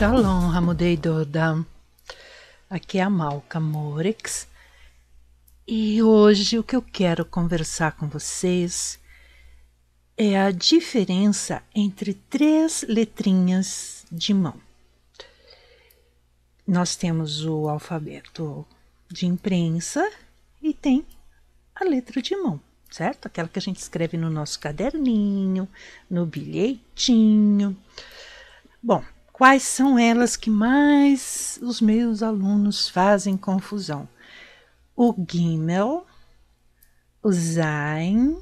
Shalom, Ramudei Doda. Aqui é a Malca Morex e hoje o que eu quero conversar com vocês é a diferença entre três letrinhas de mão. Nós temos o alfabeto de imprensa e tem a letra de mão, certo? Aquela que a gente escreve no nosso caderninho, no bilhetinho. Bom, quais são elas que mais os meus alunos fazem confusão? O Gimel, o Zain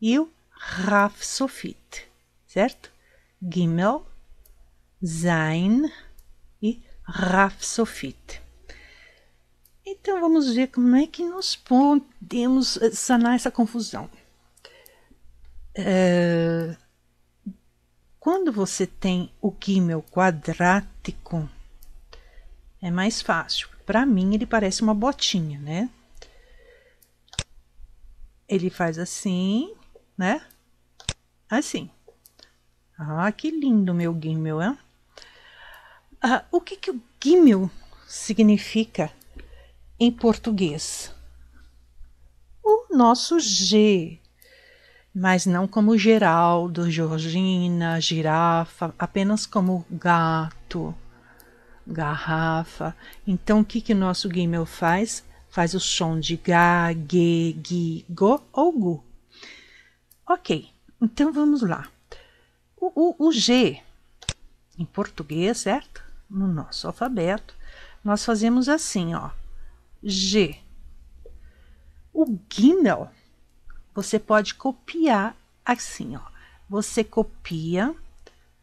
e o Raf Sofit, certo? Gimel, Zain e Raf Sofit. Então vamos ver como é que nós podemos sanar essa confusão. Uh, quando você tem o rímel quadrático, é mais fácil. Para mim, ele parece uma botinha, né? Ele faz assim, né? Assim. Ah, que lindo meu rímel, hein? Ah, o que, que o rímel significa em português? O nosso G, mas não como Geraldo, Georgina, girafa, apenas como gato, garrafa. Então, o que, que o nosso Gimel faz? Faz o som de ga, ge, gi, go ou gu. Ok, então vamos lá. O, o, o G, em português, certo? No nosso alfabeto, nós fazemos assim, ó. G. O Gimel você pode copiar assim, ó. Você copia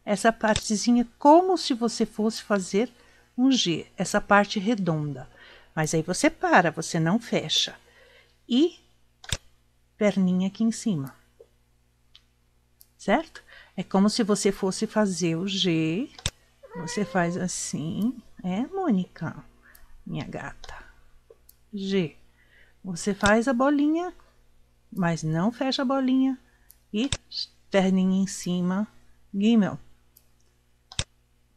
essa partezinha como se você fosse fazer um G, essa parte redonda. Mas aí você para, você não fecha. E perninha aqui em cima. Certo? É como se você fosse fazer o G. Você faz assim. É, Mônica, minha gata. G. Você faz a bolinha mas não fecha a bolinha e perninha em cima, guimel.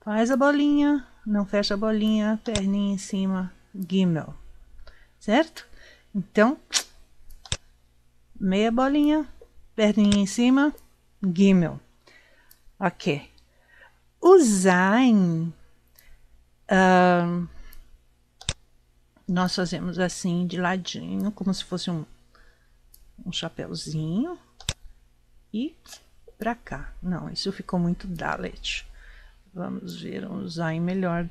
Faz a bolinha, não fecha a bolinha, perninha em cima, guimel. Certo? Então, meia bolinha, perninha em cima, guimel. Ok. O zain, uh, nós fazemos assim de ladinho, como se fosse um um chapéuzinho e pra cá. Não, isso ficou muito Dalet. Vamos ver um design melhor.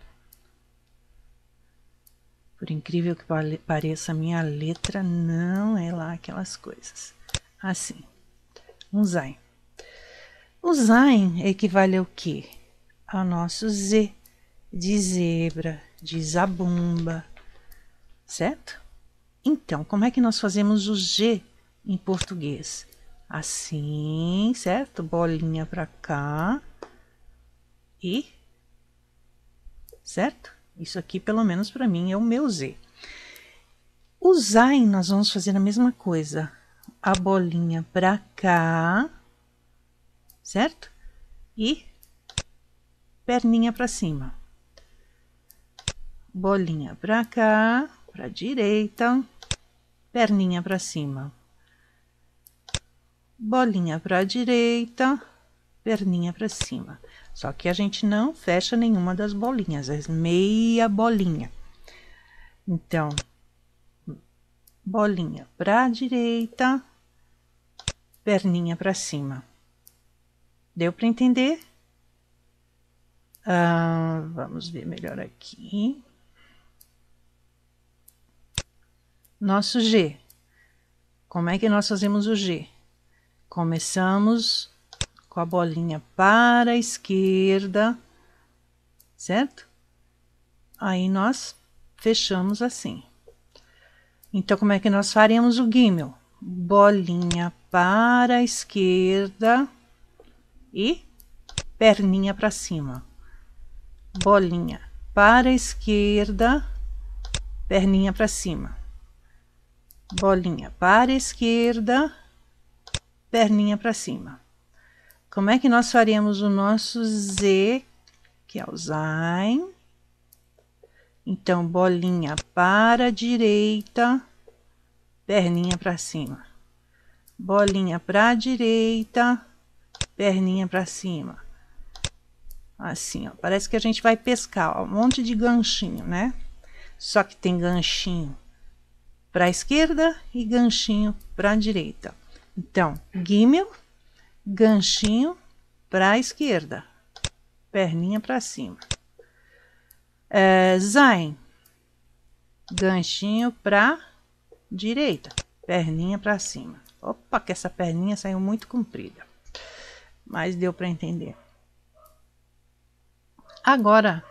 Por incrível que pareça, a minha letra não é lá aquelas coisas. Assim, um zain. O zain equivale ao que Ao nosso Z, de zebra, de zabumba, certo? Então, como é que nós fazemos o G em português. Assim, certo? Bolinha para cá. E, certo? Isso aqui, pelo menos para mim, é o meu Z. O Zain, nós vamos fazer a mesma coisa. A bolinha para cá, certo? E perninha para cima. Bolinha para cá, para direita, perninha para cima bolinha para a direita, perninha para cima. Só que a gente não fecha nenhuma das bolinhas, é meia bolinha. Então, bolinha para a direita, perninha para cima. Deu para entender? Ah, vamos ver melhor aqui. Nosso G. Como é que nós fazemos o G? Começamos com a bolinha para a esquerda, certo? Aí nós fechamos assim. Então, como é que nós faremos o guímel? Bolinha para a esquerda e perninha para cima. Bolinha para a esquerda, perninha para cima. Bolinha para a esquerda, perninha para cima. Como é que nós faríamos o nosso Z, que é o Zain? Então, bolinha para a direita, perninha para cima. Bolinha para a direita, perninha para cima. Assim, ó, parece que a gente vai pescar, ó, um monte de ganchinho, né? Só que tem ganchinho para a esquerda e ganchinho para a direita. Então, gimel, ganchinho para a esquerda, perninha para cima. É, zain, ganchinho para direita, perninha para cima. Opa, que essa perninha saiu muito comprida, mas deu para entender. Agora,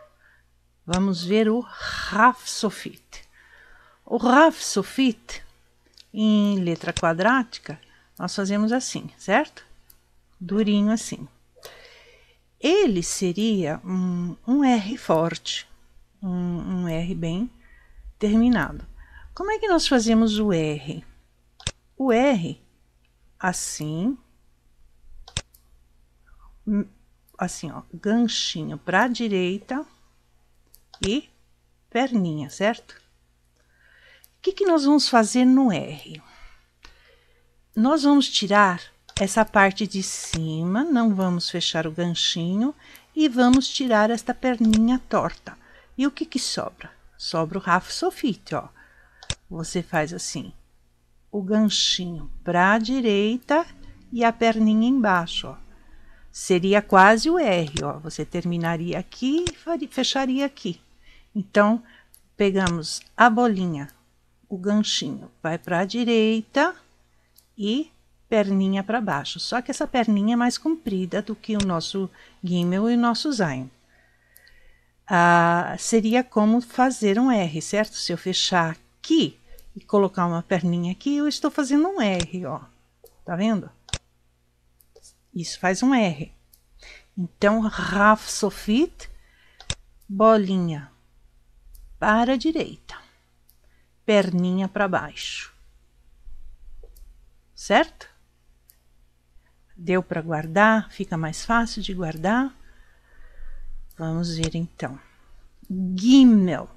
vamos ver o Raf Sofit. O Raf Sofit, em letra quadrática, nós fazemos assim, certo? Durinho assim. Ele seria um, um R forte, um, um R bem terminado. Como é que nós fazemos o R? O R, assim, hum, assim, ó, ganchinho para a direita e perninha, certo? O que, que nós vamos fazer no R? nós vamos tirar essa parte de cima, não vamos fechar o ganchinho e vamos tirar esta perninha torta. E o que que sobra? Sobra o rafo sofite, ó. Você faz assim, o ganchinho para a direita e a perninha embaixo, ó. Seria quase o R, ó. Você terminaria aqui e fecharia aqui. Então, pegamos a bolinha, o ganchinho vai para a direita e perninha para baixo. Só que essa perninha é mais comprida do que o nosso gimel e o nosso zain. Ah, seria como fazer um R, certo? Se eu fechar aqui e colocar uma perninha aqui, eu estou fazendo um R, ó. Tá vendo? Isso faz um R. Então, Raf Sofit, bolinha para a direita, perninha para baixo certo? Deu para guardar, fica mais fácil de guardar. Vamos ver então. Gimel,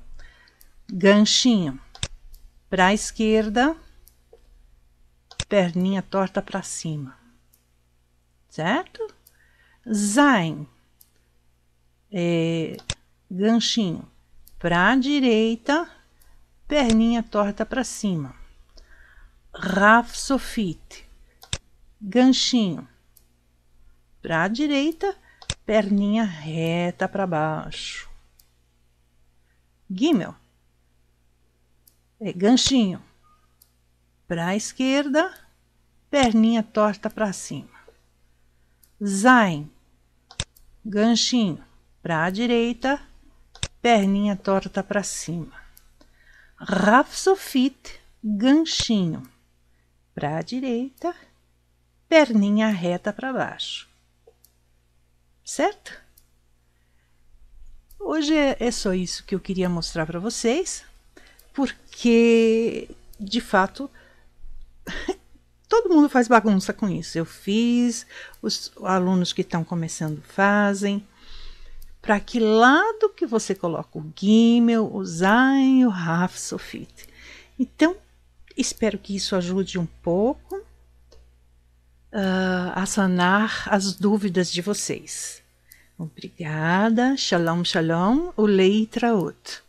ganchinho para a esquerda, perninha torta para cima, certo? Zain, é, ganchinho para a direita, perninha torta para cima. Raf Sofite. Ganchinho. Para a direita, perninha reta para baixo. Gimel. É ganchinho. Para a esquerda, perninha torta para cima. Zain. Ganchinho. Para a direita, perninha torta para cima. Sofite, ganchinho para a direita, perninha reta para baixo. Certo? Hoje é, é só isso que eu queria mostrar para vocês, porque de fato todo mundo faz bagunça com isso. Eu fiz, os alunos que estão começando fazem. Para que lado que você coloca o Gimel, o Zain, o Raf Sofit? Então, Espero que isso ajude um pouco uh, a sanar as dúvidas de vocês. Obrigada. Shalom, shalom. Lei Traut.